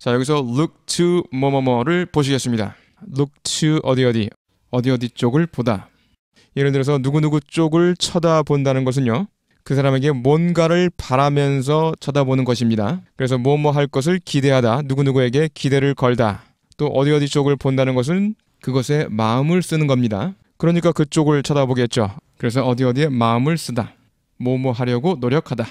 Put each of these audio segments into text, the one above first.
자 여기서 look to 뭐뭐뭐를 보시겠습니다. look to 어디 어디 어디 어디 쪽을 보다. 예를 들어서 누구누구 쪽을 쳐다본다는 것은요. 그 사람에게 뭔가를 바라면서 쳐다보는 것입니다. 그래서 뭐뭐 뭐 할 것을 기대하다, 누구누구에게 기대를 걸다. 또 어디 어디 쪽을 본다는 것은 그것에 마음을 쓰는 겁니다. 그러니까 그쪽을 쳐다보겠죠. 그래서 어디 어디에 마음을 쓰다. 뭐뭐 뭐 하려고 노력하다.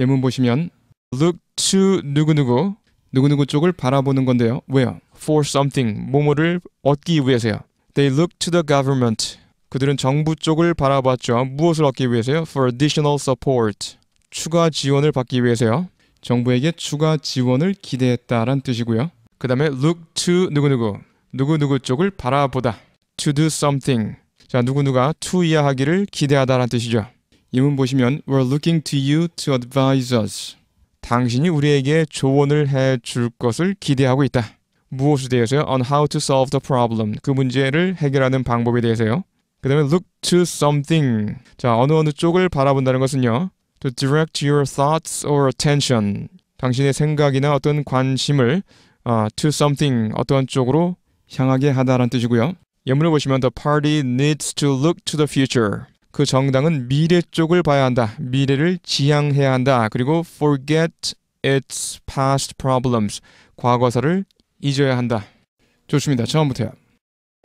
예문 보시면 look to 누구누구 누구누구 쪽을 바라보는 건데요. 왜요? For something, 뭐뭐를 얻기 위해서요. They look to the government. 그들은 정부 쪽을 바라봤죠. 무엇을 얻기 위해서요? For additional support. 추가 지원을 받기 위해서요. 정부에게 추가 지원을 기대했다란 뜻이고요. 그 다음에 look to 누구누구. 누구누구 쪽을 바라보다. to do something. 자, 누구누가 to 이하하기를 기대하다란 뜻이죠. 이 문 보시면 we're looking to you to advise us. 당신이 우리에게 조언을 해 줄 것을 기대하고 있다. 무엇에 대해서요? On how to solve the problem. 그 문제를 해결하는 방법에 대해서요. 그 다음에 look to something. 자, 어느 어느 쪽을 바라본다는 것은요. To direct your thoughts or attention. 당신의 생각이나 어떤 관심을 아, to something, 어떠한 쪽으로 향하게 하다라는 뜻이고요. 예문을 보시면 the party needs to look to the future. 그 정당은 미래 쪽을 봐야 한다. 미래를 지향해야 한다. 그리고 forget its past problems. 과거사를 잊어야 한다. 좋습니다. 처음부터요.